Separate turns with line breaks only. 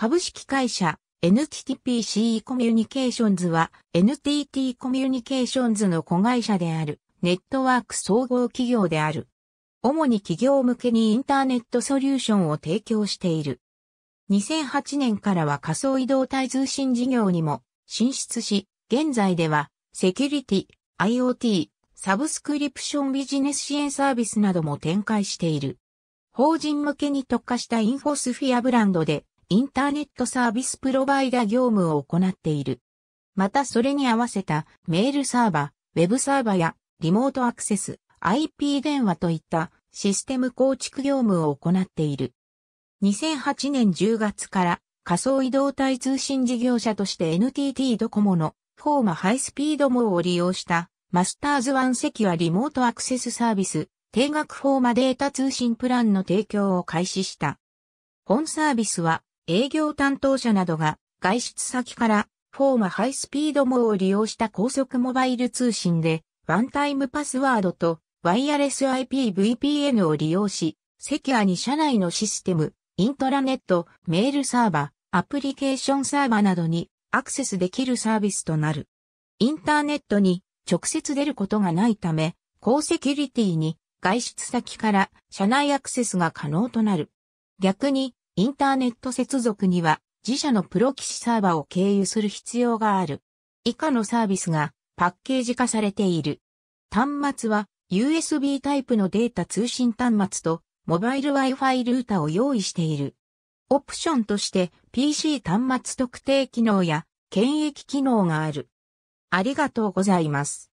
株式会
社 NTTPCE コミュニケーションズは NTT コミュニケーションズの子会社であるネットワーク総合企業である。主に企業向けにインターネットソリューションを提供している。2008年からは仮想移動体通信事業にも進出し、現在ではセキュリティ、IoT、サブスクリプションビジネス支援サービスなども展開している。法人向けに特化したインフォスフィアブランドでインターネットサービスプロバイダ業務を行っている。またそれに合わせたメールサーバー、ウェブサーバーやリモートアクセス、IP 電話といったシステム構築業務を行っている。2008年10月から仮想移動体通信事業者として NTT ドコモのフォーマハイスピード網を利用したマスターズワンセキュアリモートアクセスサービス定額フォーマデータ通信プランの提供を開始した。本サービスは営業担当者などが外出先からフォーマハイスピード網を利用した高速モバイル通信でワンタイムパスワードとワイヤレス IPVPN を利用し、セキュアに社内のシステム、イントラネット、メールサーバー、アプリケーションサーバーなどにアクセスできるサービスとなる。インターネットに直接出ることがないため、高セキュリティに外出先から社内アクセスが可能となる。逆にインターネット接続には自社のプロキ士サーバを経由する必要がある。以下のサービスがパッケージ化されている。端末は USB タイプのデータ通信端末とモバイル Wi-Fi ルータを用意している。オプションとして PC 端末特定機能や検疫機能がある。ありがとうございま
す。